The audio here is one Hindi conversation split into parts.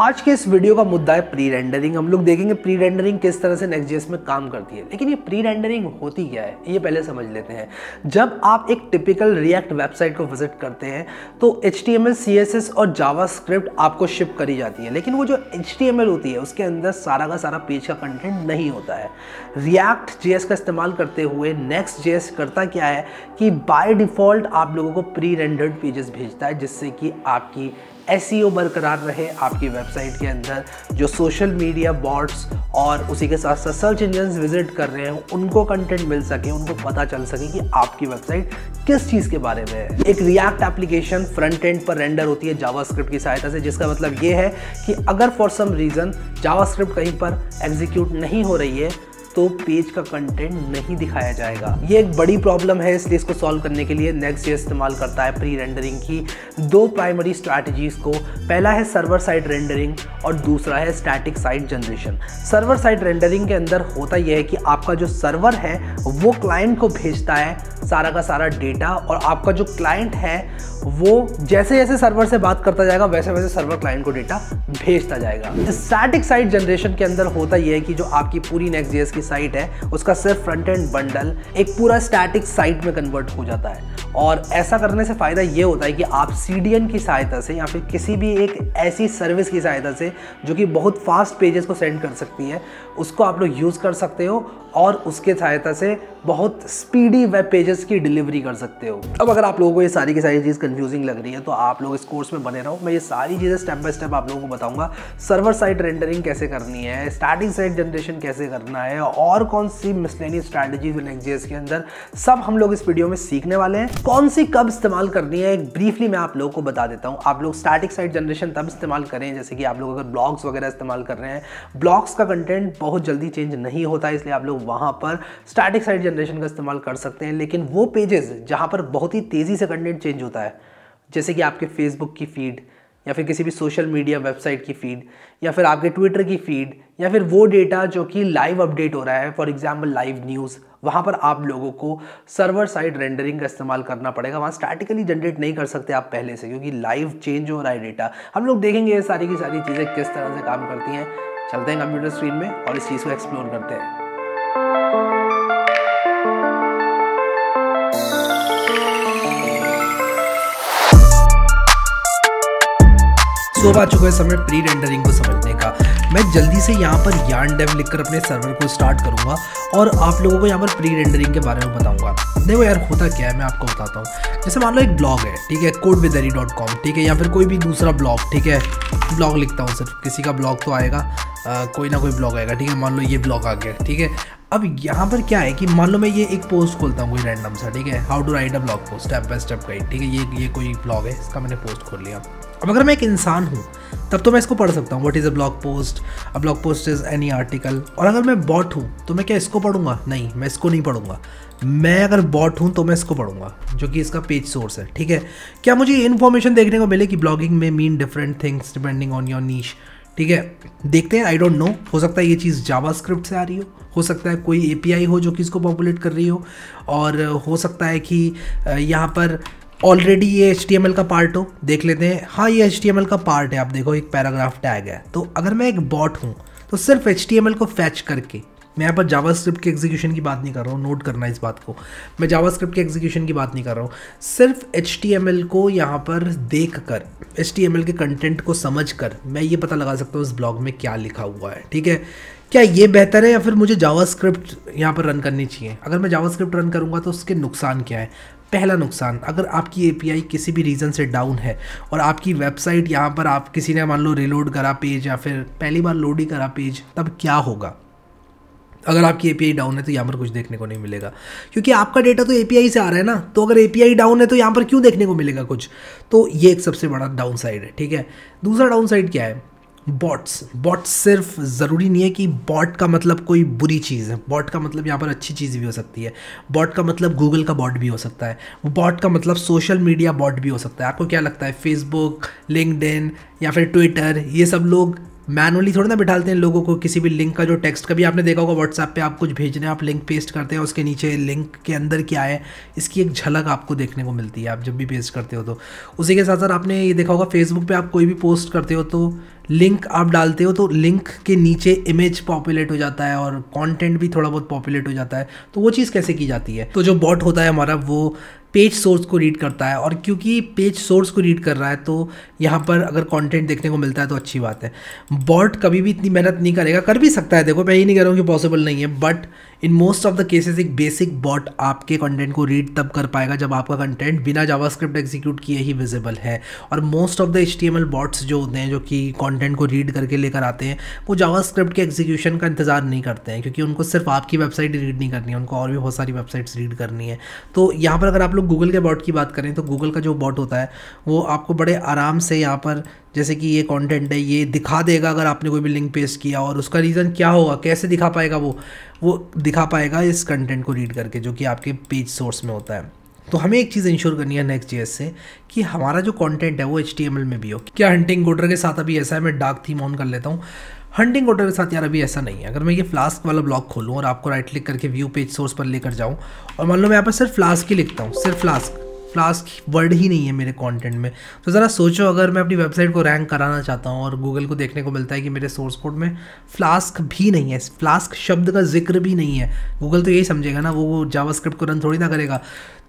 आज के इस वीडियो का मुद्दा है प्री रेंडरिंग हम लोग देखेंगे प्री रेंडरिंग किस तरह से नेक्स्ट में काम करती है लेकिन ये प्री रेंडरिंग होती क्या है ये पहले समझ लेते हैं जब आप एक टिपिकल रिएक्ट वेबसाइट को विजिट करते हैं तो एच टी और जावा आपको शिप करी जाती है लेकिन वो जो एच होती है उसके अंदर सारा का सारा पेज का कंटेंट नहीं होता है रिएक्ट जे का इस्तेमाल करते हुए नेक्स्ट जे करता क्या है कि बाय डिफ़ॉल्ट आप लोगों को प्री रेंडर्ड पेजेस भेजता है जिससे कि आपकी एस e बरकरार रहे आपकी वेबसाइट के अंदर जो सोशल मीडिया बॉट्स और उसी के साथ साथ सर्च इंजन विजिट कर रहे हैं उनको कंटेंट मिल सके उनको पता चल सके कि आपकी वेबसाइट किस चीज़ के बारे में है एक रिएक्ट एप्लीकेशन फ्रंट एंड पर रेंडर होती है जावास्क्रिप्ट की सहायता से जिसका मतलब ये है कि अगर फॉर सम रीज़न जावास्क्रिप्ट कहीं पर एग्जीक्यूट नहीं हो रही है तो पेज का कंटेंट नहीं दिखाया जाएगा ये एक बड़ी प्रॉब्लम है इसलिए इसको सॉल्व करने के लिए नेक्स्ट इस्तेमाल करता है प्री रेंडरिंग की दो प्राइमरी स्ट्रैटेजीज को पहला है सर्वर साइड रेंडरिंग और दूसरा है static site generation server side rendering के अंदर होता यह है कि आपका जो सर्वर है वो क्लाइंट को भेजता है सारा का सारा डेटा और आपका जो क्लाइंट है वो जैसे जैसे सर्वर से बात करता जाएगा वैसे वैसे सर्वर क्लाइंट को डेटा भेजता जाएगा स्टैटिक साइट जनरेशन के अंदर होता यह है कि जो आपकी पूरी नेक्स्ट जीएस की साइट है उसका सिर्फ फ्रंट एंड बंडल एक पूरा स्टैटिक साइट में कन्वर्ट हो जाता है और ऐसा करने से फ़ायदा यह होता है कि आप सी की सहायता से या फिर किसी भी एक ऐसी सर्विस की सहायता से जो कि बहुत फास्ट पेजेस को सेंड कर सकती है उसको आप लोग यूज़ कर सकते हो और उसके सहायता से बहुत स्पीडी वेब पेजेस की डिलीवरी कर सकते हो अब अगर आप लोगों को ये सारी की सारी चीज़ कंफ्यूजिंग लग रही है तो आप लोग इस कोर्स में बने रहो मैं ये सारी चीज़ें स्टेप बाय स्टेप आप लोगों को बताऊंगा सर्वर साइड रेंडरिंग कैसे करनी है स्टार्टिंग साइड जनरेशन कैसे करना है और कौन सी मिसलेनियस स्ट्रैटेजीज नेक्स्ट के अंदर सब हम लोग इस वीडियो में सीखने वाले हैं कौन सी कब इस्तेमाल करनी है ब्रीफली मैं आप लोगों को बता देता हूँ आप लोग स्टार्टिंग साइड जनरेशन तब इस्तेमाल करें जैसे कि आप लोग अगर ब्लॉग्स वगैरह इस्तेमाल कर रहे हैं ब्लॉग्स का कंटेंट बहुत जल्दी चेंज नहीं होता इसलिए आप लोग वहाँ पर स्टार्टिंग साइड जनरेशन जनरेशन का इस्तेमाल कर सकते हैं लेकिन वो पेजेस जहाँ पर बहुत ही तेज़ी से कंटेंट चेंज होता है जैसे कि आपके फेसबुक की फ़ीड या फिर किसी भी सोशल मीडिया वेबसाइट की फ़ीड या फिर आपके ट्विटर की फ़ीड या फिर वो डेटा जो कि लाइव अपडेट हो रहा है फॉर एग्जाम्पल लाइव न्यूज़ वहाँ पर आप लोगों को सर्वर साइड रेंडरिंग का इस्तेमाल करना पड़ेगा वहाँ स्टैटिकली जनरेट नहीं कर सकते आप पहले से क्योंकि लाइव चेंज हो रहा है डेटा हम लोग देखेंगे ये सारी की सारी चीज़ें किस तरह से काम करती हैं चलते हैं कंप्यूटर स्क्रीन में और इस चीज़ को एक्सप्लोर करते हैं सो आ चुका है समय प्री रेंडरिंग को समझने का मैं जल्दी से यहाँ पर यान डेव लिखकर अपने सर्वर को स्टार्ट करूँगा और आप लोगों को यहाँ पर प्री रेंडरिंग के बारे में बताऊँगा देखो यार होता क्या है मैं आपको बताता हूँ जैसे मान लो एक ब्लॉग है ठीक है कोड बेदरी डॉट कॉम ठीक है या फिर कोई भी दूसरा ब्लॉग ठीक है ब्लॉग लिखता हूँ सिर्फ किसी का ब्लॉग तो आएगा आ, कोई ना कोई ब्लॉग आएगा ठीक है मान लो ये ब्लॉग आ गया ठीक है अब यहाँ पर क्या है कि मान लो मैं ये एक पोस्ट खोलता हूँ कोई रैंडम सा ठीक है how to write a blog post step by step guide ठीक है ये ये कोई ब्लॉग है इसका मैंने पोस्ट खोल लिया अब अगर मैं एक इंसान हूँ तब तो मैं इसको पढ़ सकता हूँ what is a blog post a blog post is any article और अगर मैं बॉट हूँ तो मैं क्या इसको पढ़ूंगा नहीं मैं इसको नहीं पढ़ूंगा मैं अगर बॉट हूँ तो मैं इसको पढ़ूंगा जो कि इसका पेज सोर्स है ठीक है क्या मुझे इन्फॉर्मेशन देखने को मिले कि ब्लॉगिंग में mean different things depending on your niche ठीक है देखते हैं आई डोंट नो हो सकता है ये चीज़ जावा स्क्रिप्ट से आ रही हो हो सकता है कोई ए हो जो कि इसको पॉपुलेट कर रही हो और हो सकता है कि यहाँ पर ऑलरेडी ये एच का पार्ट हो देख लेते हैं हाँ ये एच का पार्ट है आप देखो एक पैराग्राफ टैग है तो अगर मैं एक बॉट हूँ तो सिर्फ एच को फैच करके मैं यहाँ पर जावा स्क्रिप्ट के एग्जीक्यूशन की बात नहीं कर रहा हूँ नोट करना इस बात को मैं जावा स्क्रिप्ट के एग्जीक्यूशन की बात नहीं कर रहा हूँ सिर्फ एच को यहाँ पर देख कर एच के कंटेंट को समझ कर मैं ये पता लगा सकता हूँ उस ब्लॉग में क्या लिखा हुआ है ठीक है क्या ये बेहतर है या फिर मुझे जावा स्क्रिप्ट यहाँ पर रन करनी चाहिए अगर मैं जावा स्क्रिप्ट रन करूँगा तो उसके नुकसान क्या है पहला नुकसान अगर आपकी ए किसी भी रीज़न से डाउन है और आपकी वेबसाइट यहाँ पर आप किसी ने मान लो रिलोड करा पेज या फिर पहली बार लोड ही करा पेज तब क्या होगा अगर आपकी ए डाउन है तो यहाँ पर कुछ देखने को नहीं मिलेगा क्योंकि आपका डेटा तो ए से आ रहा है ना तो अगर ए डाउन है तो यहाँ पर क्यों देखने को मिलेगा कुछ तो ये एक सबसे बड़ा डाउन साइड है ठीक है दूसरा डाउन साइड क्या है बॉट्स बॉट्स सिर्फ ज़रूरी नहीं है कि बॉट का मतलब कोई बुरी चीज़ है बॉट का मतलब यहाँ पर अच्छी चीज़ भी हो सकती है बॉट का मतलब गूगल का बॉट भी हो सकता है बॉट का मतलब सोशल मीडिया बॉट भी हो सकता है आपको क्या लगता है फेसबुक लिंकड या फिर ट्विटर ये सब लोग मैनुअली थोड़ी ना बिठाते हैं लोगों को किसी भी लिंक का जो टेक्स्ट कभी आपने देखा होगा व्हाट्सएप पे आप कुछ भेज रहे हैं आप लिंक पेस्ट करते हैं उसके नीचे लिंक के अंदर क्या है इसकी एक झलक आपको देखने को मिलती है आप जब भी पेस्ट करते हो तो उसी के साथ साथ आपने ये देखा होगा फेसबुक पर आप कोई भी पोस्ट करते हो तो लिंक आप डालते हो तो लिंक के नीचे इमेज पॉपुलेट हो जाता है और कंटेंट भी थोड़ा बहुत पॉपुलेट हो जाता है तो वो चीज़ कैसे की जाती है तो जो बॉट होता है हमारा वो पेज सोर्स को रीड करता है और क्योंकि पेज सोर्स को रीड कर रहा है तो यहाँ पर अगर कंटेंट देखने को मिलता है तो अच्छी बात है बॉट कभी भी इतनी मेहनत नहीं करेगा कर भी सकता है देखो मैं ये नहीं कह रहा हूँ कि पॉसिबल नहीं है but in most of the cases एक बेसिक बॉट आपके कंटेंट को रीड तब कर पाएगा जब आपका कंटेंट बिना जावास्क्रिप्ट एग्जीक्यूट किए ही विजिबल है और most of the H bots जो होते हैं जो कि कंटेंट को रीड करके लेकर आते हैं वो जावास्क्रिप्ट के एग्जीक्यूशन का इंतज़ार नहीं करते हैं क्योंकि उनको सिर्फ आपकी वेबसाइट रीड नहीं करनी है उनको और भी बहुत सारी वेबसाइट्स रीड करनी है तो यहाँ पर अगर आप लोग गूगल के बॉट की बात करें तो गूगल का जो बॉट होता है वो आपको बड़े आराम से यहाँ पर जैसे कि ये कंटेंट है ये दिखा देगा अगर आपने कोई भी लिंक पेस्ट किया और उसका रीज़न क्या होगा कैसे दिखा पाएगा वो वो दिखा पाएगा इस कंटेंट को रीड करके जो कि आपके पेज सोर्स में होता है तो हमें एक चीज़ इंश्योर करनी है नेक्स्ट जेएस से कि हमारा जो कंटेंट है वो एच में भी हो क्या हंटिंग गोडर के साथ अभी ऐसा है मैं डार्क थीम ऑन कर लेता हूँ हंटिंग गोडर के साथ यार अभी ऐसा नहीं है अगर मैं ये फ्लास्क वाला ब्लॉग खोलूँ और आपको राइट क्लिक करके व्यू पेज सोर्स पर लेकर जाऊँ और मान लो मैं यहाँ पर सिर्फ फ्लास्क ही लिखता हूँ सिर्फ फ्लास्क फ्लास्क वर्ड ही नहीं है मेरे कंटेंट में तो ज़रा सोचो अगर मैं अपनी वेबसाइट को रैंक कराना चाहता हूँ और गूगल को देखने को मिलता है कि मेरे सोर्स कोड में फ्लास्क भी नहीं है फ्लास्क शब्द का जिक्र भी नहीं है गूगल तो यही समझेगा ना वो जावास्क्रिप्ट को रन थोड़ी ना करेगा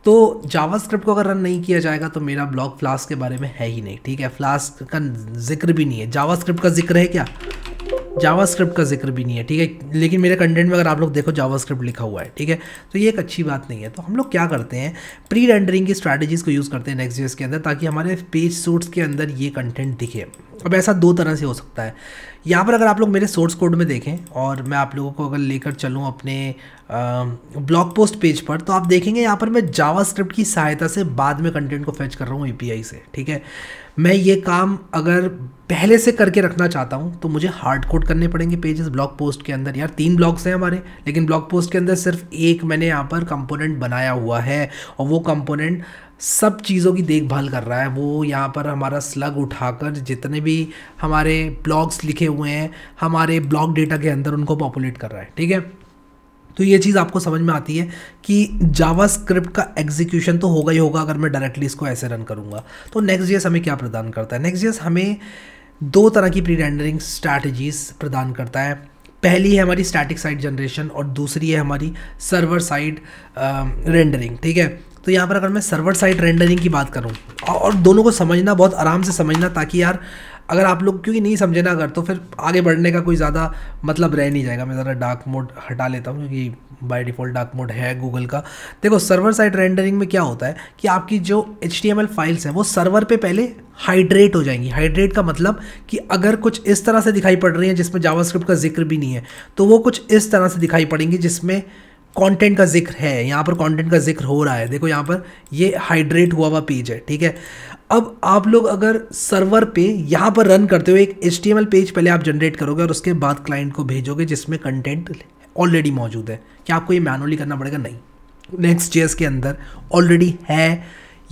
तो जावास्क्रिप्ट को अगर रन नहीं किया जाएगा तो मेरा ब्लॉग फ्लास्क के बारे में है ही नहीं ठीक है फ्लास्क का जिक्र भी नहीं है जावास्क्रिप्ट का जिक्र है क्या जावास्क्रिप्ट का जिक्र भी नहीं है ठीक है लेकिन मेरे कंटेंट में अगर आप लोग देखो जावास्क्रिप्ट लिखा हुआ है ठीक है तो ये एक अच्छी बात नहीं है तो हम लोग क्या करते हैं प्री रेंडरिंग की स्ट्रैटेजीज़ को यूज़ करते हैं नेक्स्ट के अंदर ताकि हमारे पेज सूट्स के अंदर ये कंटेंट दिखे अब ऐसा दो तरह से हो सकता है यहाँ पर अगर आप लोग मेरे सोर्स कोड में देखें और मैं आप लोगों को अगर लेकर चलूँ अपने ब्लॉग पोस्ट पेज पर तो आप देखेंगे यहाँ पर मैं जावा स्क्रिप्ट की सहायता से बाद में कंटेंट को फेच कर रहा हूँ ए से ठीक है मैं ये काम अगर पहले से करके रखना चाहता हूँ तो मुझे हार्ड कोड करने पड़ेंगे पेजेस ब्लॉग पोस्ट के अंदर यार तीन ब्लॉग्स हैं हमारे लेकिन ब्लॉग पोस्ट के अंदर सिर्फ एक मैंने यहाँ पर कंपोनेंट बनाया हुआ है और वो कंपोनेंट सब चीज़ों की देखभाल कर रहा है वो यहाँ पर हमारा स्लग उठाकर जितने भी हमारे ब्लॉग्स लिखे हुए हैं हमारे ब्लॉग डेटा के अंदर उनको पॉपुलेट कर रहा है ठीक है तो ये चीज़ आपको समझ में आती है कि जावा स्क्रिप्ट का एग्जीक्यूशन तो होगा ही होगा अगर मैं डायरेक्टली इसको ऐसे रन करूँगा तो नेक्स्ट जेस हमें क्या प्रदान करता है नेक्स्ट जेस हमें दो तरह की प्री रेंडरिंग स्ट्रैटेजीज प्रदान करता है पहली है हमारी स्टैटिक साइड जनरेशन और दूसरी है हमारी सर्वर साइड रेंडरिंग ठीक है तो यहाँ पर अगर मैं सर्वर साइड रेंडरिंग की बात करूँ और दोनों को समझना बहुत आराम से समझना ताकि यार अगर आप लोग क्योंकि नहीं समझे ना अगर तो फिर आगे बढ़ने का कोई ज़्यादा मतलब रह नहीं जाएगा मैं ज़रा डार्क मोड हटा लेता हूँ क्योंकि बाय डिफ़ॉल्ट डार्क मोड है गूगल का देखो सर्वर साइड रेंडरिंग में क्या होता है कि आपकी जो एच फाइल्स हैं वो सर्वर पे पहले हाइड्रेट हो जाएंगी हाइड्रेट का मतलब कि अगर कुछ इस तरह से दिखाई पड़ रही है जिसमें स्क्रिप्ट का जिक्र भी नहीं है तो वो कुछ इस तरह से दिखाई पड़ेंगी जिसमें कंटेंट का जिक्र है यहाँ पर कंटेंट का जिक्र हो रहा है देखो यहाँ पर ये हाइड्रेट हुआ हुआ पेज है ठीक है अब आप लोग अगर सर्वर पे यहाँ पर रन करते हो एक एच पेज पहले आप जनरेट करोगे और उसके बाद क्लाइंट को भेजोगे जिसमें कंटेंट ऑलरेडी मौजूद है क्या आपको ये मैनुअली करना पड़ेगा नहीं नेक्स्ट जेस के अंदर ऑलरेडी है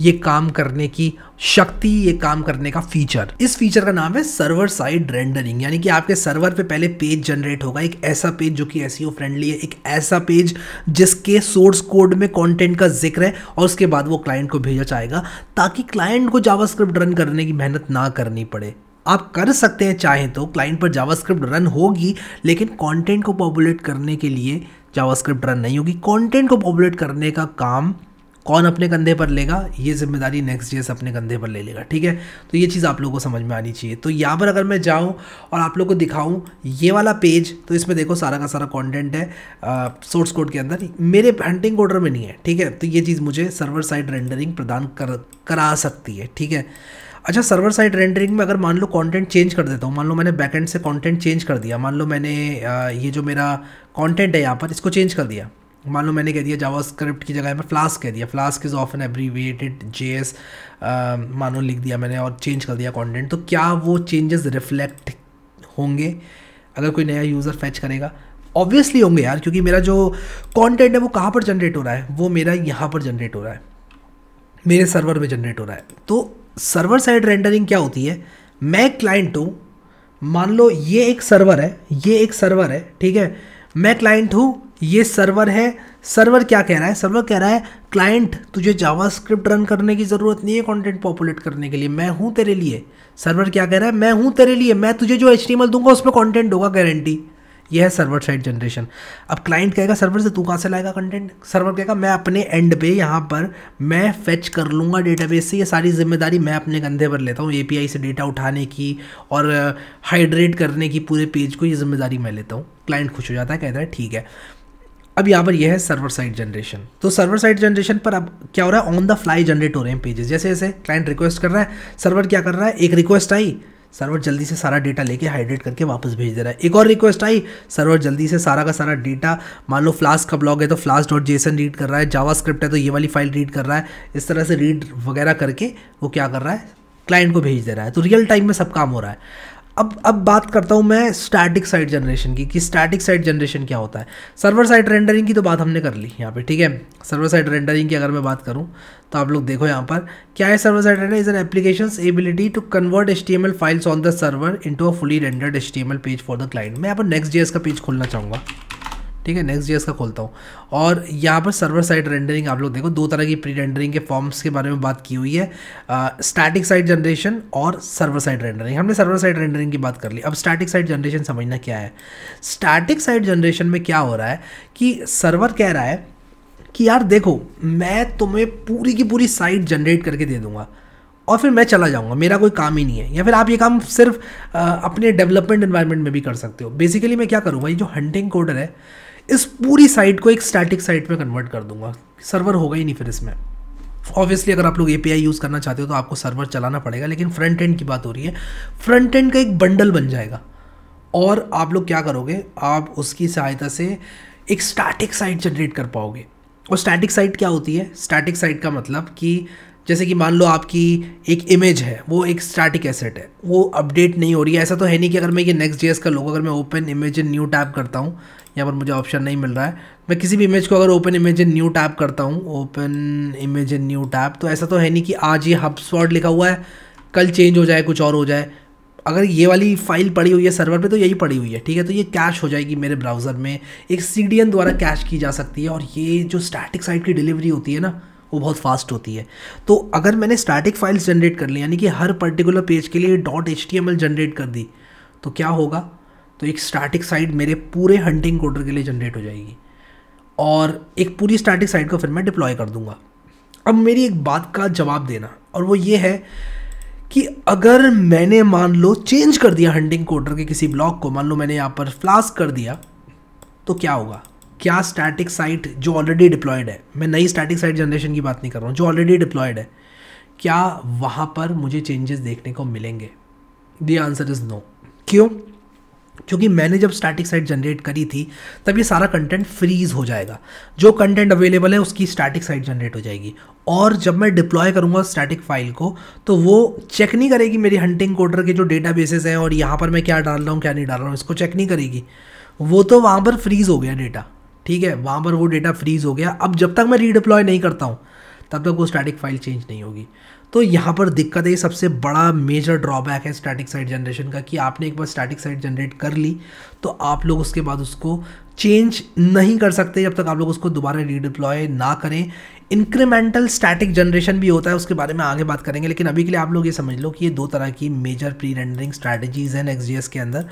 ये काम करने की शक्ति ये काम करने का फीचर इस फीचर का नाम है सर्वर साइड रेंडरिंग यानी कि आपके सर्वर पे पहले पेज जनरेट होगा एक ऐसा पेज जो कि एस फ्रेंडली e है एक ऐसा पेज जिसके सोर्स कोड में कंटेंट का जिक्र है और उसके बाद वो क्लाइंट को भेजा जाएगा ताकि क्लाइंट को जावास्क्रिप्ट रन करने की मेहनत ना करनी पड़े आप कर सकते हैं चाहें तो क्लाइंट पर जावास्क्रिप्ट रन होगी लेकिन कंटेंट को पॉपुलेट करने के लिए जावास्क्रिप्ट रन नहीं होगी कंटेंट को पॉपुलेट करने का काम कौन अपने कंधे पर लेगा ये जिम्मेदारी नेक्स्ट जेस अपने कंधे पर ले लेगा ठीक है तो ये चीज़ आप लोगों को समझ में आनी चाहिए तो यहाँ पर अगर मैं जाऊँ और आप लोग को दिखाऊँ ये वाला पेज तो इसमें देखो सारा का सारा कॉन्टेंट है सोर्स कोड के अंदर मेरे हंटिंग ऑर्डर में नहीं है ठीक है तो ये चीज़ मुझे सर्वर साइड रेंडरिंग प्रदान कर करा सकती है ठीक है अच्छा सर्वर साइड रेंडरिंग में अगर मान लो कंटेंट चेंज कर देता हूँ मान लो मैंने बैकएंड से कंटेंट चेंज कर दिया मान लो मैंने ये जो मेरा कंटेंट है यहाँ पर इसको चेंज कर दिया मान लो मैंने कह दिया जावा स्क्रिप्ट की जगह मैं फ्लास्क कह दिया Flask is of an abbreviated J S मानो लिख दिया मैंने और चेंज कर दिया कॉन्टेंट तो क्या वो चेंजेस रिफ्लेक्ट होंगे अगर कोई नया यूज़र फैच करेगा ऑब्वियसली होंगे यार क्योंकि मेरा जो कॉन्टेंट है वो कहाँ पर जनरेट हो रहा है वो मेरा यहाँ पर जनरेट हो रहा है मेरे सर्वर में जनरेट हो रहा है तो सर्वर साइड रेंडरिंग क्या होती है मैं क्लाइंट हूँ मान लो ये एक सर्वर है ये एक सर्वर है ठीक है मैं क्लाइंट हूँ ये सर्वर है सर्वर क्या कह रहा है सर्वर कह रहा है क्लाइंट तुझे जावा स्क्रिप्ट रन करने की ज़रूरत नहीं है कंटेंट पॉपुलेट करने के लिए मैं हूँ तेरे लिए सर्वर क्या कह रहा है मैं हूँ तेरे लिए मैं तुझे जो एच दूंगा उसमें कॉन्टेंट होगा गारंटी यह है सर्वर साइड जनरेशन अब क्लाइंट कहेगा सर्वर से तू कहाँ से लाएगा कंटेंट सर्वर कहेगा मैं अपने एंड पे यहाँ पर मैं फेच कर लूँगा डेटाबेस से ये सारी जिम्मेदारी मैं अपने कंधे पर लेता हूँ एपीआई से डेटा उठाने की और हाइड्रेट uh, करने की पूरे पेज को ये जिम्मेदारी मैं लेता हूँ क्लाइंट खुश हो जाता है कहता है ठीक है अब यहाँ पर यह है सर्वर साइड जनरेशन तो सर्वर साइड जनरेशन पर अब क्या हो रहा है ऑन द फ्लाई जनरेट हो रहे हैं पेजेस जैसे जैसे क्लाइंट रिक्वेस्ट कर रहा है सर्वर क्या कर रहा है एक रिक्वेस्ट आई सर्वर जल्दी से सारा डेटा लेके हाइड्रेट करके वापस भेज दे रहा है एक और रिक्वेस्ट आई सर्वर जल्दी से सारा का सारा डेटा मान लो फ्लास्क का ब्लॉग है तो फ्लास्क डॉट जेसन रीड कर रहा है जावा स्क्रिप्ट है तो ये वाली फाइल रीड कर रहा है इस तरह से रीड वगैरह करके वो क्या कर रहा है क्लाइंट को भेज दे रहा है तो रियल टाइम में सब काम हो रहा है अब अब बात करता हूँ मैं स्टैटिक साइट जनरेशन की कि स्टैटिक साइट जनरेशन क्या होता है सर्वर साइड रेंडरिंग की तो बात हमने कर ली यहाँ पे ठीक है सर्वर साइड रेंडरिंग की अगर मैं बात करूँ तो आप लोग देखो यहाँ पर क्या है server side render is an application ability to convert H files on the server into a fully rendered H page for the client मैं यहाँ पर नेक्स्ट जी का पेज खोलना चाहूँगा ठीक है नेक्स्ट जेएस का खोलता हूँ और यहाँ पर सर्वर साइड रेंडरिंग आप लोग देखो दो तरह की प्री रेंडरिंग के फॉर्म्स के बारे में बात की हुई है स्टैटिक साइड जनरेशन और सर्वर साइड रेंडरिंग हमने सर्वर साइड रेंडरिंग की बात कर ली अब स्टैटिक साइड जनरेशन समझना क्या है स्टैटिक साइड जनरेशन में क्या हो रहा है कि सर्वर कह रहा है कि यार देखो मैं तुम्हें पूरी की पूरी साइट जनरेट करके दे दूंगा और फिर मैं चला जाऊंगा मेरा कोई काम ही नहीं है या फिर आप ये काम सिर्फ आ, अपने डेवलपमेंट इन्वायरमेंट में भी कर सकते हो बेसिकली मैं क्या करूँगा ये जो हंटिंग कोडर है इस पूरी साइट को एक स्टैटिक साइट में कन्वर्ट कर दूंगा सर्वर होगा ही नहीं फिर इसमें ऑब्वियसली अगर आप लोग एपीआई यूज़ करना चाहते हो तो आपको सर्वर चलाना पड़ेगा लेकिन फ्रंट एंड की बात हो रही है फ्रंट एंड का एक बंडल बन जाएगा और आप लोग क्या करोगे आप उसकी सहायता से एक स्टैटिक साइट जनरेट कर पाओगे और स्टैटिक साइट क्या होती है स्टैटिक साइट का मतलब कि जैसे कि मान लो आपकी एक इमेज है वो एक स्टैटिक एसेट है वो अपडेट नहीं हो रही है ऐसा तो है नहीं कि अगर मैं ये नेक्स्ट जेएस का लोगो अगर मैं open image in new tab करता हूँ यहाँ पर मुझे ऑप्शन नहीं मिल रहा है मैं किसी भी इमेज को अगर open image in new tab करता हूँ open image in new tab तो ऐसा तो है नहीं कि आज ये हब लिखा हुआ है कल चेंज हो जाए कुछ और हो जाए अगर ये वाली फाइल पड़ी हुई है सर्वर पे तो यही पड़ी हुई है ठीक है तो ये कैश हो जाएगी मेरे ब्राउज़र में एक सी द्वारा कैश की जा सकती है और ये जो स्टैटिक साइड की डिलीवरी होती है ना वो बहुत फास्ट होती है तो अगर मैंने स्टैटिक फाइल्स जनरेट कर ली यानी कि हर पर्टिकुलर पेज के लिए डॉट एच जनरेट कर दी तो क्या होगा तो एक स्टार्टिक साइड मेरे पूरे हंटिंग कोडर के लिए जनरेट हो जाएगी और एक पूरी स्टार्टिक साइड को फिर मैं डिप्लॉय कर दूंगा अब मेरी एक बात का जवाब देना और वो ये है कि अगर मैंने मान लो चेंज कर दिया हंटिंग कोडर के किसी ब्लॉक को मान लो मैंने यहाँ पर फ्लास्क कर दिया तो क्या होगा क्या स्टैटिक साइट जो ऑलरेडी डिप्लॉयड है मैं नई स्टैटिक साइट जनरेशन की बात नहीं कर रहा हूँ जो ऑलरेडी डिप्लॉयड है क्या वहाँ पर मुझे चेंजेस देखने को मिलेंगे दी आंसर इज़ नो क्यों क्योंकि मैंने जब स्टैटिक साइट जनरेट करी थी तब ये सारा कंटेंट फ्रीज हो जाएगा जो कंटेंट अवेलेबल है उसकी स्टैटिक साइट जनरेट हो जाएगी और जब मैं डिप्लॉय करूँगा स्टैटिक फाइल को तो वो चेक नहीं करेगी मेरी हंटिंग कोडर के जो डेटा बेसिस हैं और यहाँ पर मैं क्या डाल रहा हूँ क्या नहीं डाल रहा हूँ इसको चेक नहीं करेगी वो तो वहाँ पर फ्रीज़ हो गया डेटा ठीक है वहाँ पर वो डेटा फ्रीज़ हो गया अब जब तक मैं रीडिप्लॉय नहीं करता हूँ तब तक वो स्टैटिक फाइल चेंज नहीं होगी तो यहाँ पर दिक्कत है सबसे बड़ा मेजर ड्रॉबैक है स्टैटिक साइट जनरेशन का कि आपने एक बार स्टैटिक साइट जनरेट कर ली तो आप लोग उसके बाद उसको चेंज नहीं कर सकते जब तक आप लोग उसको दोबारा रीडिप्लॉय ना करें इंक्रीमेंटल स्टैटिक जनरेशन भी होता है उसके बारे में आगे बात करेंगे लेकिन अभी के लिए आप लोग ये समझ लो कि ये दो तरह की मेजर प्री रेंडरिंग स्ट्रैटेजीज़ हैं एक्सजीएस के अंदर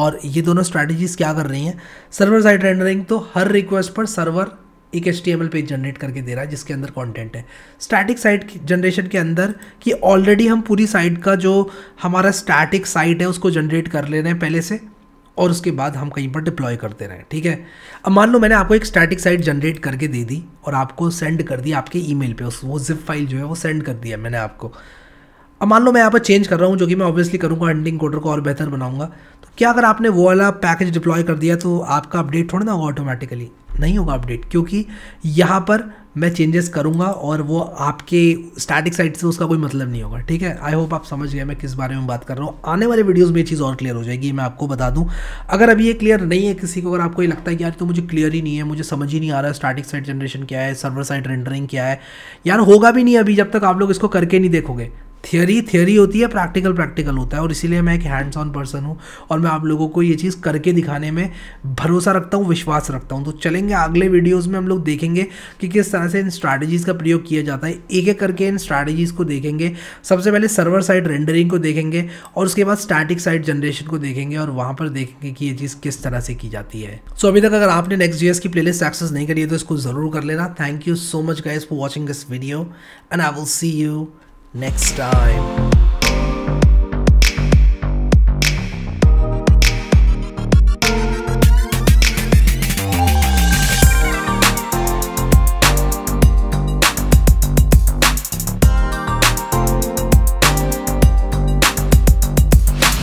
और ये दोनों स्ट्रैटेजीज़ क्या कर रही हैं सर्वर साइड रेंडरिंग तो हर रिक्वेस्ट पर सर्वर एक एच पेज जनरेट करके दे रहा है जिसके अंदर कंटेंट है स्टैटिक साइट जनरेशन के अंदर कि ऑलरेडी हम पूरी साइट का जो हमारा स्टैटिक साइट है उसको जनरेट कर ले रहे हैं पहले से और उसके बाद हम कहीं पर डिप्लॉय करते रहें ठीक है अब मान लो मैंने आपको एक स्टैटिक साइट जनरेट करके दे दी और आपको सेंड कर दी आपके ई मेल उस वो जिप फाइल जो है वो सेंड कर दिया मैंने आपको अब मान लो मैं यहाँ पर चेंज कर रहा हूँ जो कि मैं ऑब्वियसली करूँगा एंडिंग कोडर को और बेहतर बनाऊँगा तो क्या अगर आपने वो वाला पैकेज डिप्लॉय कर दिया तो आपका अपडेट थोड़ा ना होगा ऑटोमेटिकली नहीं होगा अपडेट क्योंकि यहाँ पर मैं चेंजेस करूँगा और वो आपके स्टैटिक साइड से उसका कोई मतलब नहीं होगा ठीक है आई होप आप समझ गए मैं किस बारे में बात कर रहा हूँ आने वाले वीडियोस में ये चीज़ और क्लियर हो जाएगी मैं आपको बता दूँ अगर अभी ये क्लियर नहीं है किसी को अगर आपको ये लगता है कि यार तो मुझे क्लियर ही नहीं है मुझे समझ ही नहीं आ रहा है स्टैटिक साइड जनरेशन क्या है सर्वर साइड रेंडरिंग क्या है यार होगा भी नहीं अभी जब तक आप लोग इसको करके नहीं देखोगे थियोरी थियोरी होती है प्रैक्टिकल प्रैक्टिकल होता है और इसीलिए मैं एक हैंड्स ऑन पर्सन हूँ और मैं आप लोगों को ये चीज़ करके दिखाने में भरोसा रखता हूँ विश्वास रखता हूँ तो चलेंगे अगले वीडियोज़ में हम लोग देखेंगे कि किस तरह से इन स्ट्रैटेजीज़ का प्रयोग किया जाता है एक एक करके इन स्ट्रैटेजीज़ को देखेंगे सबसे पहले सर्वर साइड रेंडरिंग को देखेंगे और उसके बाद स्टैटिक साइड जनरेशन को देखेंगे और वहाँ पर देखेंगे कि ये चीज़ किस तरह से की जाती है सो so, अभी तक अगर आपने नेक्स्ट जी की प्लेलिस्ट एक्सेस नहीं करी है तो इसको ज़रूर कर लेना thank you so much guys for watching this video and I will see you next time.